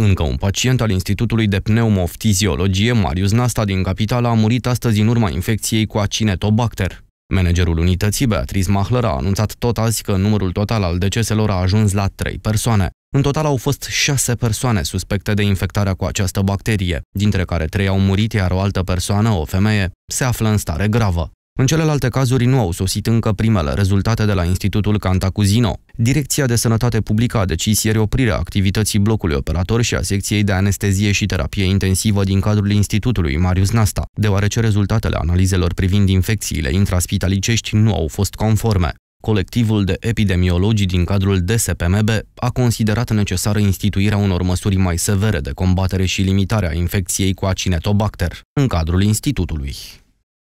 Încă un pacient al Institutului de Pneumoftiziologie, Marius Nasta, din capitală, a murit astăzi în urma infecției cu acinetobacter. Managerul unității, Beatriz Mahler, a anunțat tot azi că numărul total al deceselor a ajuns la 3 persoane. În total au fost 6 persoane suspecte de infectarea cu această bacterie, dintre care 3 au murit, iar o altă persoană, o femeie, se află în stare gravă. În celelalte cazuri nu au sosit încă primele rezultate de la Institutul Cantacuzino. Direcția de Sănătate Publică a decis ieri oprirea activității blocului operator și a secției de anestezie și terapie intensivă din cadrul Institutului Marius Nasta, deoarece rezultatele analizelor privind infecțiile intraspitalicești nu au fost conforme. Colectivul de epidemiologi din cadrul DSPMB a considerat necesară instituirea unor măsuri mai severe de combatere și limitare a infecției cu acinetobacter în cadrul institutului.